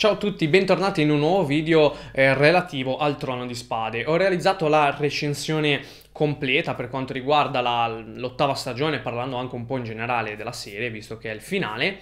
Ciao a tutti, bentornati in un nuovo video eh, relativo al Trono di Spade. Ho realizzato la recensione completa per quanto riguarda l'ottava stagione, parlando anche un po' in generale della serie, visto che è il finale,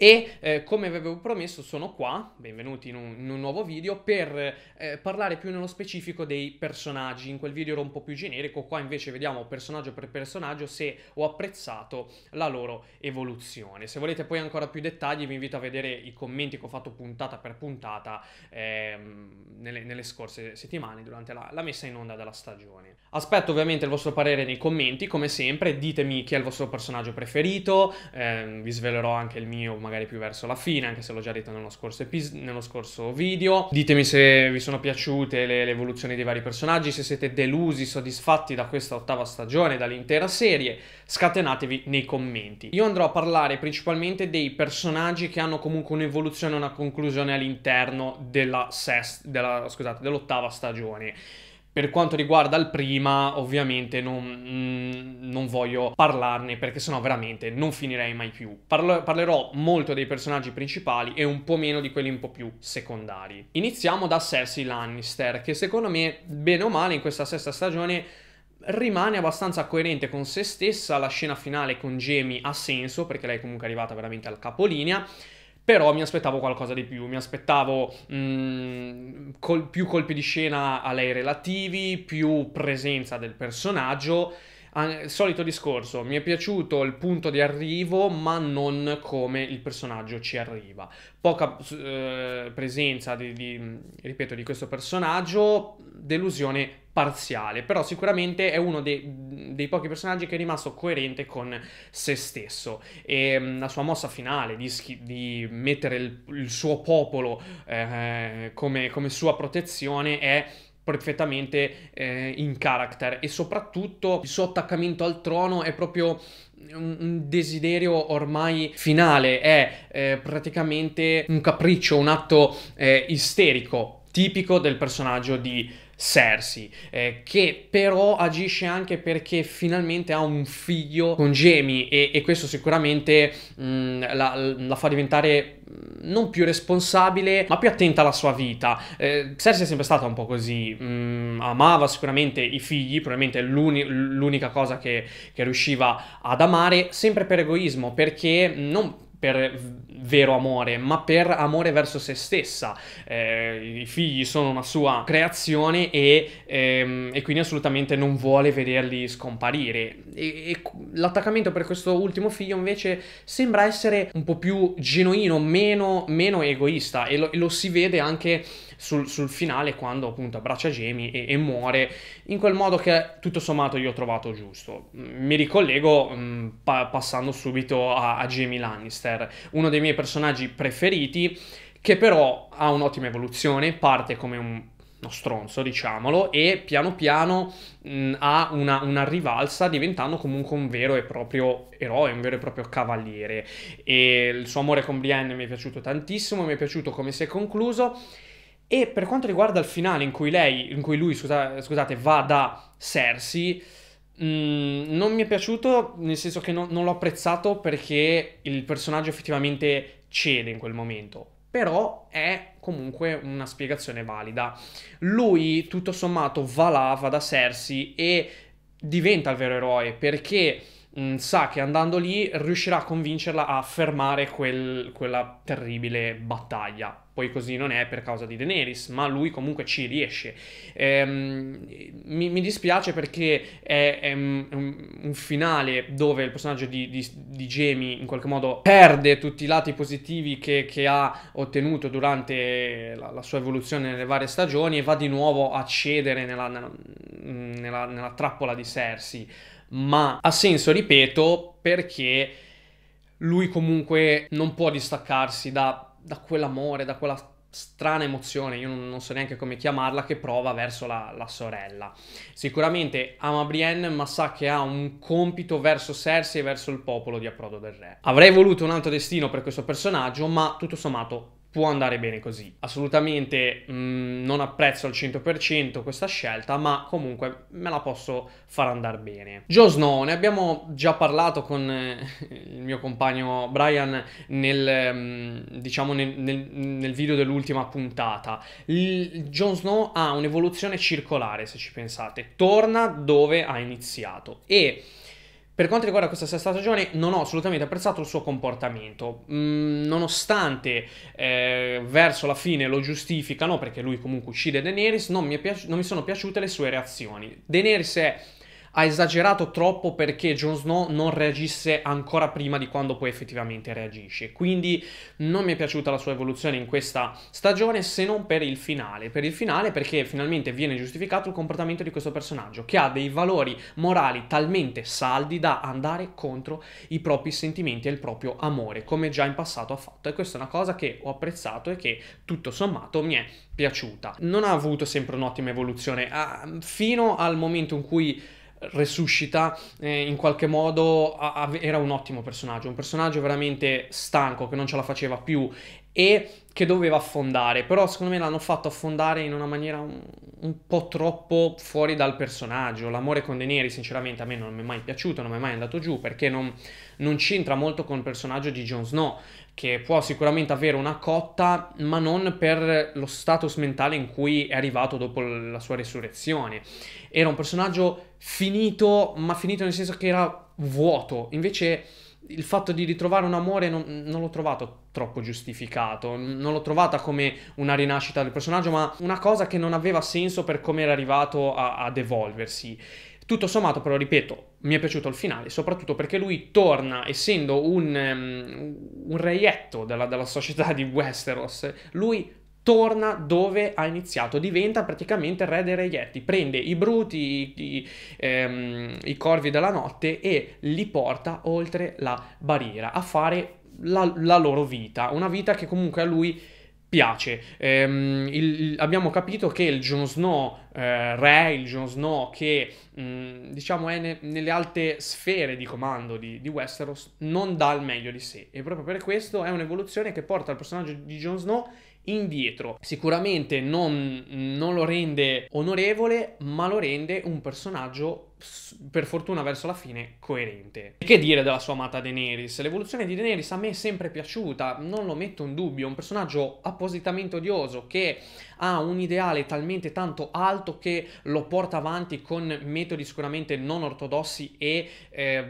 e eh, come vi avevo promesso sono qua, benvenuti in un, in un nuovo video, per eh, parlare più nello specifico dei personaggi. In quel video ero un po' più generico, qua invece vediamo personaggio per personaggio se ho apprezzato la loro evoluzione. Se volete poi ancora più dettagli vi invito a vedere i commenti che ho fatto puntata per puntata ehm, nelle, nelle, scorse settimane durante la, la messa in onda della stagione. Aspetto ovviamente il vostro parere nei commenti, come sempre ditemi chi è il vostro personaggio preferito, eh, vi svelerò anche il mio, magari più verso la fine, anche se l'ho già detto nello scorso, epis- nello scorso video. Ditemi se vi sono piaciute le, le evoluzioni dei vari personaggi, se siete delusi, soddisfatti da questa ottava stagione, dall'intera serie, scatenatevi nei commenti. Io andrò a parlare principalmente dei personaggi che hanno comunque un'evoluzione, una conclusione all'interno della sest- della, scusate, dell'ottava stagione. Per quanto riguarda il prima, ovviamente non, mm, non voglio parlarne perché sennò veramente non finirei mai più. Parlo, parlerò molto dei personaggi principali e un po' meno di quelli un po' più secondari. Iniziamo da Cersei Lannister, che secondo me, bene o male, in questa sesta stagione rimane abbastanza coerente con se stessa, la scena finale con Jamie ha senso perché lei è comunque arrivata veramente al capolinea però mi aspettavo qualcosa di più, mi aspettavo mh, mm, col- più colpi di scena a lei relativi, più presenza del personaggio. solito discorso, mi è piaciuto il punto di arrivo, ma non come il personaggio ci arriva. Poca eh, presenza di, di, mm, ripeto, di questo personaggio, delusione parziale, però sicuramente è uno dei, dei, pochi personaggi che è rimasto coerente con se stesso e mm, la sua mossa finale di, schi- di mettere il, il, suo popolo eh, come, come sua protezione è perfettamente eh, in character e soprattutto il suo attaccamento al trono è proprio un desiderio ormai finale, è eh, praticamente un capriccio, un atto eh, isterico, tipico del personaggio di Cersei, eh, che però agisce anche perché finalmente ha un figlio con Jamie e, e questo sicuramente mh, mm, la, la, fa diventare mm, non più responsabile ma più attenta alla sua vita. Eh, Cersei è sempre stata un po' così, mh, mm, amava sicuramente i figli, probabilmente l'uni, l'unica cosa che, che riusciva ad amare, sempre per egoismo, perché non per vero amore, ma per amore verso se stessa. Eh, I figli sono una sua creazione e, ehm, e quindi assolutamente non vuole vederli scomparire. E, e l'attaccamento per questo ultimo figlio invece sembra essere un po' più genuino, meno, meno egoista e lo, e lo si vede anche sul, sul finale quando appunto abbraccia Jamie e, e, muore in quel modo che tutto sommato io ho trovato giusto. Mi ricollego mh, mm, pa- passando subito a, a Jamie Lannister, uno dei miei personaggi preferiti che però ha un'ottima evoluzione, parte come un uno stronzo, diciamolo, e piano piano mh, mm, ha una, una, rivalsa diventando comunque un vero e proprio eroe, un vero e proprio cavaliere. E il suo amore con Brienne mi è piaciuto tantissimo, mi è piaciuto come si è concluso e per quanto riguarda il finale in cui, lei, in cui lui, scusa, scusate, va da Cersei, Mm, non mi è piaciuto, nel senso che no, non l'ho apprezzato perché il personaggio effettivamente cede in quel momento. Però è comunque una spiegazione valida. Lui, tutto sommato, va là, va da Cersei e diventa il vero eroe perché mm, sa che andando lì riuscirà a convincerla a fermare quel, quella terribile battaglia poi così non è per causa di Daenerys, ma lui comunque ci riesce. Ehm, mi, mi, dispiace perché è, è un, un, finale dove il personaggio di, di, di, Jamie in qualche modo perde tutti i lati positivi che, che ha ottenuto durante la, la, sua evoluzione nelle varie stagioni e va di nuovo a cedere nella, nella, nella, nella trappola di Cersei. Ma ha senso, ripeto, perché lui comunque non può distaccarsi da da quell'amore, da quella strana emozione, io non, non, so neanche come chiamarla, che prova verso la, la, sorella. Sicuramente ama Brienne, ma sa che ha un compito verso Cersei e verso il popolo di Approdo del Re. Avrei voluto un altro destino per questo personaggio, ma tutto sommato può andare bene così. Assolutamente mh, mm, non apprezzo al 100% questa scelta, ma comunque me la posso far andare bene. Joe Snow, ne abbiamo già parlato con eh, il mio compagno Brian nel, mh, mm, diciamo nel, nel, nel, video dell'ultima puntata. Il, Jon Snow ha un'evoluzione circolare, se ci pensate. Torna dove ha iniziato e per quanto riguarda questa sesta stagione, non ho assolutamente apprezzato il suo comportamento. Mm, nonostante eh, verso la fine lo giustificano, perché lui comunque uccide Daenerys, non mi, piaci- non mi sono piaciute le sue reazioni. Daenerys è ha esagerato troppo perché Jon Snow non reagisse ancora prima di quando poi effettivamente reagisce. Quindi non mi è piaciuta la sua evoluzione in questa stagione se non per il finale. Per il finale perché finalmente viene giustificato il comportamento di questo personaggio che ha dei valori morali talmente saldi da andare contro i propri sentimenti e il proprio amore, come già in passato ha fatto. E questa è una cosa che ho apprezzato e che tutto sommato mi è piaciuta. Non ha avuto sempre un'ottima evoluzione, ah, fino al momento in cui resuscita eh, in qualche modo a, a, era un ottimo personaggio, un personaggio veramente stanco che non ce la faceva più e che doveva affondare, però secondo me l'hanno fatto affondare in una maniera un, un po' troppo fuori dal personaggio. L'amore con De Neri, sinceramente, a me non mi è mai piaciuto, non mi è mai andato giù, perché non, non c'entra molto con il personaggio di Jon Snow, che può sicuramente avere una cotta, ma non per lo status mentale in cui è arrivato dopo la sua resurrezione. Era un personaggio finito, ma finito nel senso che era vuoto, invece il fatto di ritrovare un amore non, non l'ho trovato troppo giustificato, non l'ho trovata come una rinascita del personaggio, ma una cosa che non aveva senso per come era arrivato a, ad evolversi. Tutto sommato, però, ripeto, mi è piaciuto il finale, soprattutto perché lui torna, essendo un, um, un reietto della, della società di Westeros, lui torna dove ha iniziato, diventa praticamente il re dei reietti, prende i bruti, i, ehm, i corvi della notte e li porta oltre la barriera a fare la, la loro vita, una vita che comunque a lui piace. Ehm, il, abbiamo capito che il Jon Snow eh, re, il Jon Snow che mh, mm, diciamo è ne, nelle alte sfere di comando di, di, Westeros, non dà il meglio di sé e proprio per questo è un'evoluzione che porta il personaggio di Jon Snow indietro. Sicuramente non, non lo rende onorevole, ma lo rende un personaggio per fortuna verso la fine coerente. E che dire della sua amata Daenerys? L'evoluzione di Daenerys a me è sempre piaciuta, non lo metto in dubbio, è un personaggio appositamente odioso che ha un ideale talmente tanto alto che lo porta avanti con metodi sicuramente non ortodossi e eh,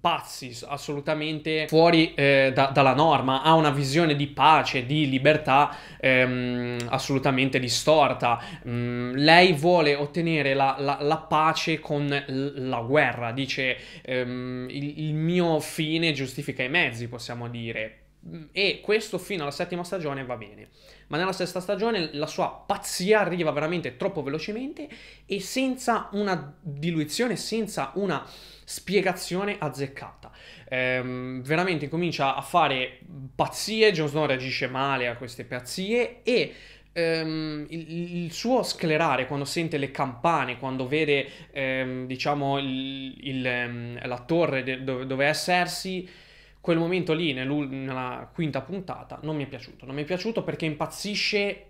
pazzi, assolutamente fuori eh, da, dalla norma, ha una visione di pace, di libertà ehm, assolutamente distorta. Mm, lei vuole ottenere la, la, la, pace con la guerra, dice ehm, il, il mio fine giustifica i mezzi, possiamo dire. Mm, e questo fino alla settima stagione va bene ma nella sesta stagione la sua pazzia arriva veramente troppo velocemente e senza una diluizione, senza una spiegazione azzeccata. Ehm, veramente comincia a fare pazzie, Jon Snow reagisce male a queste pazzie e Um, il, il, suo sclerare quando sente le campane, quando vede um, diciamo il, il, um, la torre de, dove, dove essersi quel momento lì nella quinta puntata non mi è piaciuto. Non mi è piaciuto perché impazzisce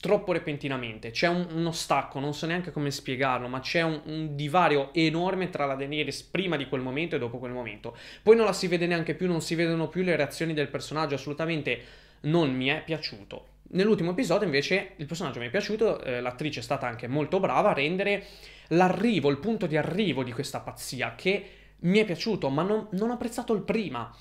troppo repentinamente. C'è un, uno stacco, non so neanche come spiegarlo, ma c'è un, un divario enorme tra la Daenerys prima di quel momento e dopo quel momento. Poi non la si vede neanche più, non si vedono più le reazioni del personaggio, assolutamente non mi è piaciuto. Nell'ultimo episodio invece il personaggio mi è piaciuto, eh, l'attrice è stata anche molto brava a rendere l'arrivo, il punto di arrivo di questa pazzia che mi è piaciuto, ma non, non ho apprezzato il prima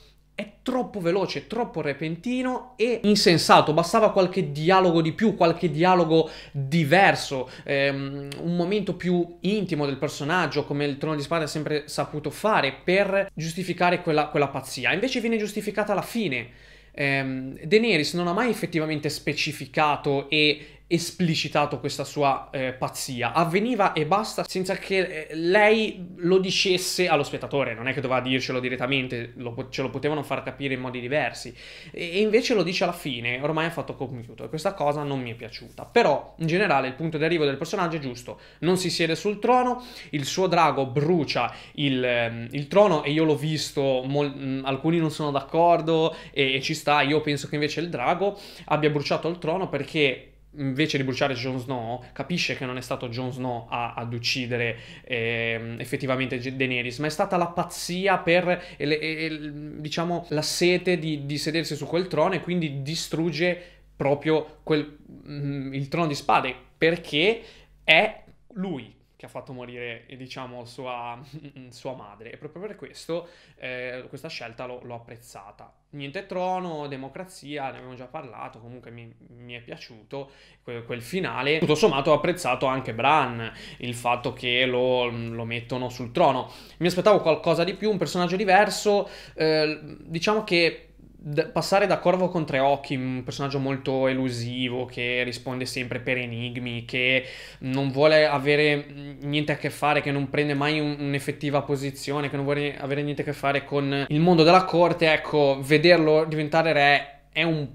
è troppo veloce, troppo repentino e insensato. Bastava qualche dialogo di più, qualche dialogo diverso, ehm, un momento più intimo del personaggio, come il trono di spada ha sempre saputo fare, per giustificare quella, quella pazzia. Invece viene giustificata alla fine. Ehm, Daenerys non ha mai effettivamente specificato e esplicitato questa sua eh, pazzia. Avveniva e basta senza che eh, lei lo dicesse allo spettatore, non è che doveva dircelo direttamente, lo, ce lo potevano far capire in modi diversi. E, e invece lo dice alla fine, ormai ha fatto compiuto e questa cosa non mi è piaciuta. Però in generale il punto di arrivo del personaggio è giusto, non si siede sul trono, il suo drago brucia il, ehm, il trono e io l'ho visto, mol- alcuni non sono d'accordo e, e ci sta, io penso che invece il drago abbia bruciato il trono perché invece di bruciare Jon Snow, capisce che non è stato Jon Snow a, ad uccidere eh, effettivamente Daenerys, ma è stata la pazzia per, eh, eh, diciamo, la sete di, di, sedersi su quel trono e quindi distrugge proprio quel, mh, mm, il trono di spade, perché è lui che ha fatto morire, eh, diciamo, sua, sua madre. E proprio per questo eh, questa scelta l'ho, l'ho, apprezzata. Niente trono, democrazia, ne abbiamo già parlato, comunque mi, mi è piaciuto quel, quel, finale. Tutto sommato ho apprezzato anche Bran, il fatto che lo, lo mettono sul trono. Mi aspettavo qualcosa di più, un personaggio diverso, eh, diciamo che d- passare da Corvo con tre occhi, un personaggio molto elusivo che risponde sempre per enigmi, che non vuole avere mm, niente a che fare, che non prende mai un- un'effettiva posizione, che non vuole avere niente a che fare con il mondo della corte, ecco, vederlo diventare re è un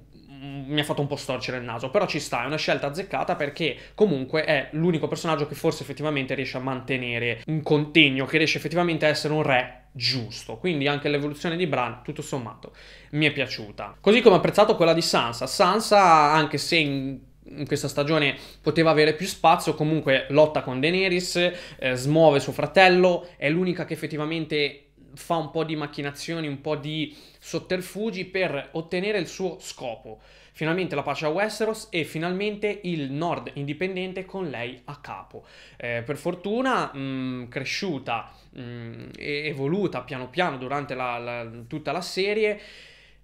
mi ha fatto un po' storcere il naso, però ci sta, è una scelta azzeccata perché comunque è l'unico personaggio che forse effettivamente riesce a mantenere un contegno, che riesce effettivamente a essere un re giusto. Quindi anche l'evoluzione di Bran, tutto sommato, mi è piaciuta. Così come ho apprezzato quella di Sansa. Sansa, anche se in in questa stagione poteva avere più spazio, comunque lotta con Daenerys, eh, smuove suo fratello, è l'unica che effettivamente fa un po' di macchinazioni, un po' di sotterfugi per ottenere il suo scopo finalmente la pace a Westeros e finalmente il nord indipendente con lei a capo. Eh, per fortuna, mh, mm, cresciuta mm, e evoluta piano piano durante la, la, tutta la serie,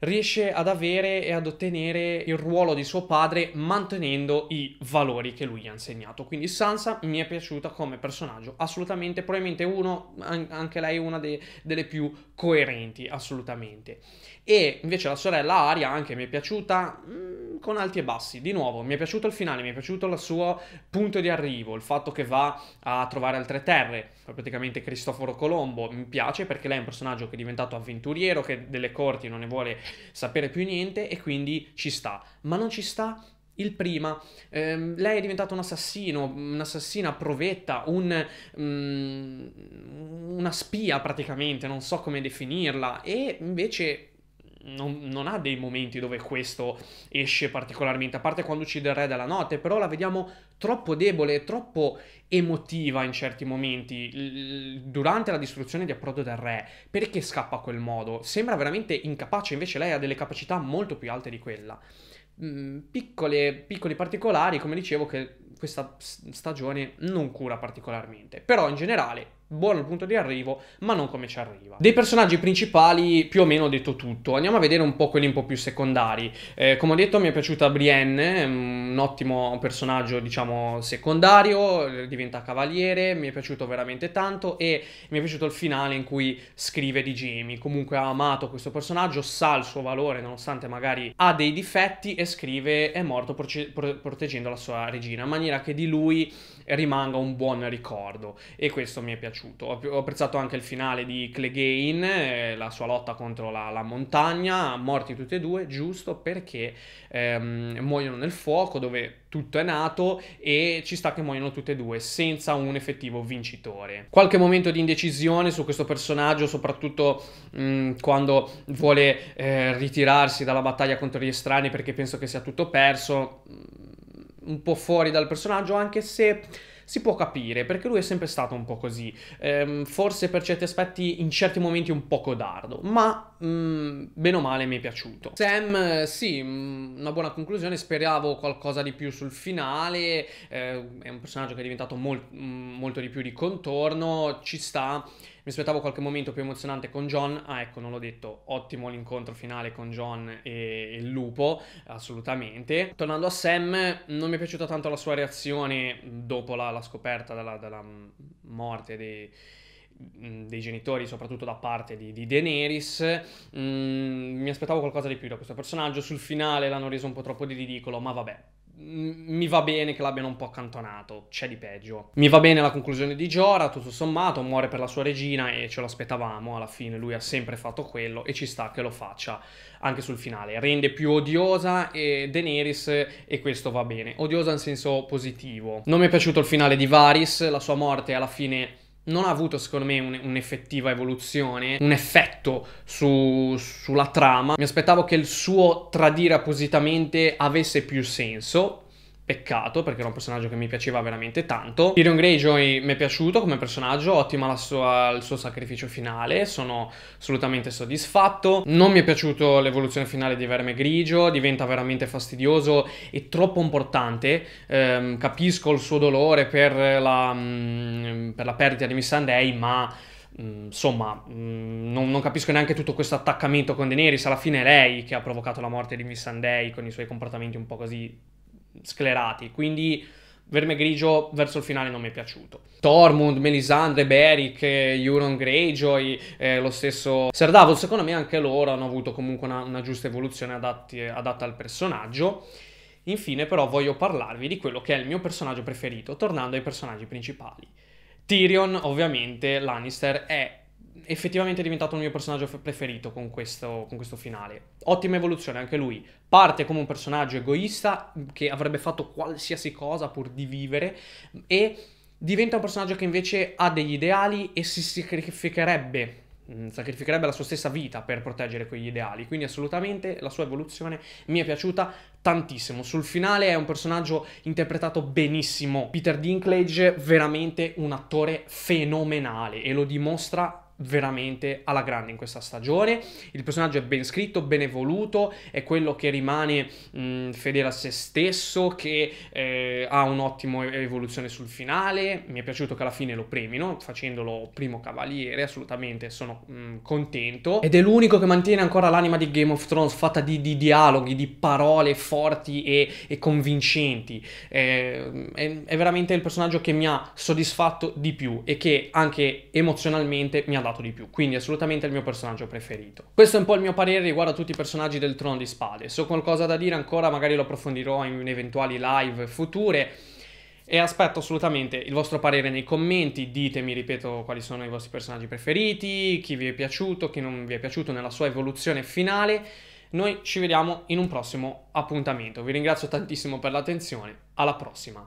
riesce ad avere e ad ottenere il ruolo di suo padre mantenendo i valori che lui gli ha insegnato. Quindi Sansa mi è piaciuta come personaggio, assolutamente, probabilmente uno, anche lei una de- delle più coerenti, assolutamente. E invece la sorella Aria anche mi è piaciuta mh, mm, con alti e bassi, di nuovo, mi è piaciuto il finale, mi è piaciuto il suo punto di arrivo, il fatto che va a trovare altre terre praticamente Cristoforo Colombo, mi piace perché lei è un personaggio che è diventato avventuriero, che delle corti non ne vuole sapere più niente e quindi ci sta. Ma non ci sta il prima, ehm, lei è diventata un assassino, un'assassina provetta, un, um, una spia praticamente, non so come definirla, e invece non, non, ha dei momenti dove questo esce particolarmente, a parte quando uccide il re della notte, però la vediamo troppo debole, troppo emotiva in certi momenti, durante la distruzione di approdo del re, perché scappa a quel modo? Sembra veramente incapace, invece lei ha delle capacità molto più alte di quella. Mm, piccole, piccoli particolari, come dicevo, che questa stagione non cura particolarmente, però in generale buono il punto di arrivo, ma non come ci arriva. Dei personaggi principali più o meno ho detto tutto, andiamo a vedere un po' quelli un po' più secondari. Eh, come ho detto mi è piaciuta Brienne, mm, un ottimo personaggio diciamo secondario, eh, diventa cavaliere, mi è piaciuto veramente tanto e mi è piaciuto il finale in cui scrive di Jamie, comunque ha amato questo personaggio, sa il suo valore nonostante magari ha dei difetti e scrive è morto pro- proteggendo la sua regina, in maniera che di lui rimanga un buon ricordo e questo mi è piaciuto. Ho, apprezzato anche il finale di Clegane, eh, la sua lotta contro la, la, montagna, morti tutti e due, giusto perché ehm, muoiono nel fuoco dove tutto è nato e ci sta che muoiono tutti e due senza un effettivo vincitore. Qualche momento di indecisione su questo personaggio, soprattutto mh, mm, quando vuole eh, ritirarsi dalla battaglia contro gli estranei perché penso che sia tutto perso un po' fuori dal personaggio, anche se si può capire perché lui è sempre stato un po' così, ehm, forse per certi aspetti in certi momenti un po' codardo, ma mh, mm, bene o male mi è piaciuto. Sam, eh, sì, mm, una buona conclusione, speravo qualcosa di più sul finale, eh, è un personaggio che è diventato molt, mm, molto di più di contorno, ci sta. Mi aspettavo qualche momento più emozionante con John. Ah, ecco, non l'ho detto. Ottimo l'incontro finale con John e il lupo, assolutamente. Tornando a Sam, non mi è piaciuta tanto la sua reazione dopo la, la scoperta della, della morte dei mm, dei genitori, soprattutto da parte di, di Daenerys. Mm, mi aspettavo qualcosa di più da questo personaggio. Sul finale l'hanno reso un po' troppo di ridicolo, ma vabbè, mi va bene che l'abbiano un po' accantonato, c'è di peggio. Mi va bene la conclusione di Giora, tutto sommato, muore per la sua regina e ce l'aspettavamo, alla fine lui ha sempre fatto quello e ci sta che lo faccia anche sul finale. Rende più odiosa e Daenerys e questo va bene. Odiosa in senso positivo. Non mi è piaciuto il finale di Varys, la sua morte alla fine non ha avuto secondo me un, un'effettiva evoluzione, un effetto su, sulla trama. Mi aspettavo che il suo tradire appositamente avesse più senso, Peccato perché era un personaggio che mi piaceva veramente tanto. Tyrion Greyjoy mi è piaciuto come personaggio, ottima sua, il suo sacrificio finale, sono assolutamente soddisfatto. Non mi è piaciuto l'evoluzione finale di Verme Grigio, diventa veramente fastidioso e troppo importante. Ehm, capisco il suo dolore per la, mm, per la perdita di Missandei, ma mm, insomma, mm, non, non, capisco neanche tutto questo attaccamento con Daenerys. Alla fine è lei che ha provocato la morte di Missandei con i suoi comportamenti un po' così sclerati, quindi Verme Grigio verso il finale non mi è piaciuto. Tormund, Melisandre, Beric, Euron Greyjoy, eh, lo stesso Serdavo, secondo me anche loro hanno avuto comunque una, una giusta evoluzione adatti, adatta al personaggio. Infine però voglio parlarvi di quello che è il mio personaggio preferito, tornando ai personaggi principali. Tyrion, ovviamente, Lannister è effettivamente è diventato il mio personaggio preferito con questo, con questo, finale. Ottima evoluzione anche lui. Parte come un personaggio egoista mm, che avrebbe fatto qualsiasi cosa pur di vivere e diventa un personaggio che invece ha degli ideali e si sacrificherebbe mm, sacrificherebbe la sua stessa vita per proteggere quegli ideali, quindi assolutamente la sua evoluzione mi è piaciuta tantissimo. Sul finale è un personaggio interpretato benissimo. Peter Dinklage veramente un attore fenomenale e lo dimostra veramente alla grande in questa stagione. Il personaggio è ben scritto, ben evoluto, è quello che rimane mh, mm, fedele a se stesso, che eh, ha un'ottima evoluzione sul finale. Mi è piaciuto che alla fine lo premino, facendolo primo cavaliere, assolutamente sono mh, mm, contento. Ed è l'unico che mantiene ancora l'anima di Game of Thrones, fatta di, di dialoghi, di parole forti e, e convincenti. Eh, è, è veramente il personaggio che mi ha soddisfatto di più e che anche emozionalmente mi ha dato trovato di più, quindi assolutamente il mio personaggio preferito. Questo è un po' il mio parere riguardo a tutti i personaggi del Trono di Spade, se ho qualcosa da dire ancora magari lo approfondirò in eventuali live future, e aspetto assolutamente il vostro parere nei commenti, ditemi, ripeto, quali sono i vostri personaggi preferiti, chi vi è piaciuto, chi non vi è piaciuto nella sua evoluzione finale. Noi ci vediamo in un prossimo appuntamento. Vi ringrazio tantissimo per l'attenzione, alla prossima!